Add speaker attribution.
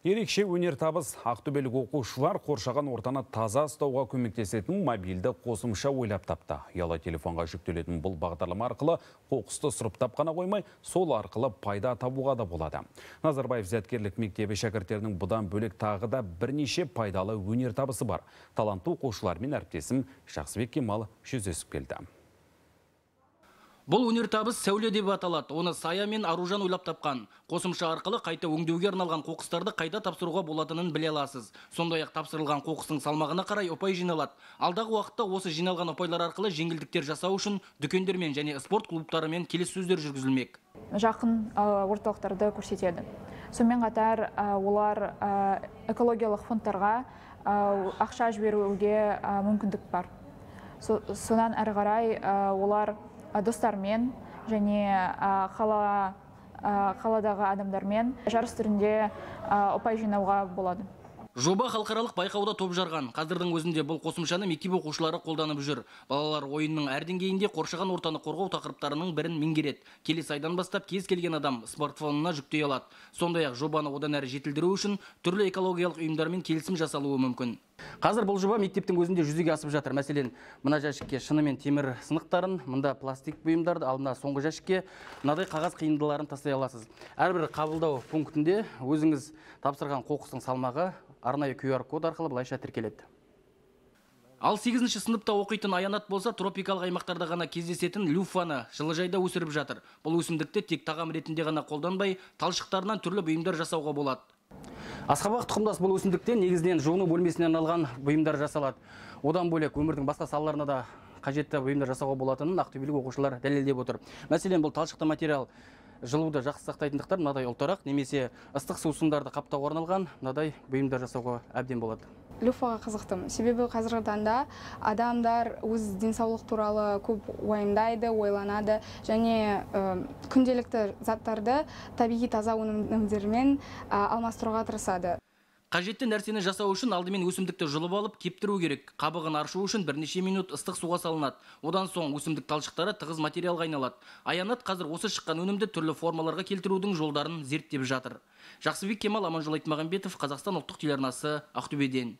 Speaker 1: Ерекше өнертабыс ақтөбелік оқушылар қоршаған ортаны таза ұстауға көмектесетін мобильді қосымша ойлап тапты. Ұялы телефонға жүктелетін бұл бағдарлама арқылы қоқысты сұрыптап қана қоймай, сол арқылы пайда табуға да болады. Назарбаев зияткерлік мектебі шәкірттерінің бұдан бөлек тағы да бірнеше пайдалы өнертабысы бар. Талантты оқушылармен әріптесім Жақсыбек Кемал жүздесіп келді бұл өнертабыс
Speaker 2: сәуле деп аталады оны сая мен аружан ойлап тапқан қосымша арқылы қайта өңдеуге арналған қоқыстарды қайда тапсыруға болатынын біле аласыз сондай ақ тапсырылған қоқыстың салмағына қарай ұпай жиналады алдағы уақытта осы жиналған ұпайлар арқылы жеңілдіктер жасау үшін дүкендермен және спорт клубтарымен келіссөздер жүргізілмек
Speaker 3: жақын орталықтарды көрсетеді сонымен қатар олар экологиялық фондтарға ақша жіберуге мүмкіндік бар содан әрі олар достармен және қала қаладағы адамдармен жарыс түрінде ұпай жинауға болады
Speaker 2: жоба халықаралық байқауда топ жарған қазірдің өзінде бұл қосымшаны мектеп оқушылары қолданып жүр балалар ойынның әр деңгейінде қоршаған ортаны қорғау тақырыптарының бірін меңгереді келесі айдан бастап кез келген адам смартфонына жүктей алады сондай ақ жобаны одан әрі жетілдіру үшін түрлі экологиялық ұйымдармен келісім жасалуы мүмкін қазір бұл жоба мектептің өзінде жүзеге асып жатыр мәселен мына жәшікке шынымен темір сынықтарын мында пластик бұйымдарды ал мына соңғы жәшікке мынадай қағаз қиындыларын тастай аласыз әрбір қабылдау пунктінде өзіңіз тапсырған қоқыстың салмағы арнайы qr код арқылы былайша тіркеледі ал сегізінші сыныпта оқитын аянат болса тропикалық аймақтарда ғана кездесетін люфаны жылыжайда өсіріп жатыр бұл өсімдікті тек тағам ретінде ғана қолданбай талшықтарынан түрлі бұйымдар жасауға болады асқабақ тұқымдас бұл өсімдіктен негізінен жуыну бөлмесіне алған бұйымдар жасалады одан бөлек өмірдің басқа салаларына да қажетті бұйымдар жасауға болатынын ақтөбелік оқушылар дәлелдеп отыр мәселен бұл талшықты материал жылуды жақсы сақтайтындықтан мынадай ұлтарақ немесе ыстық сусындарды қаптауға орналған мынадай бұйымдар жасауға әбден болады
Speaker 4: люфаға қызықтым себебі қазіргі таңда адамдар өз денсаулық туралы көп уайымдайды ойланады және ә, күнделікті заттарды табиғи таза өнімдермен алмастыруға тырысады
Speaker 2: қажетті нәрсені жасау үшін алдымен өсімдікті жұлып алып кептіру керек қабығын аршу үшін бірнеше минут ыстық суға салынады одан соң өсімдік талшықтары тығыз материалға айналады аянат қазір осы шыққан өнімді түрлі формаларға келтірудің жолдарын зерттеп жатыр жақсыбек кемал аманжол айтмағамбетов қазақстан ұлттық телеарнасы ақтөбеден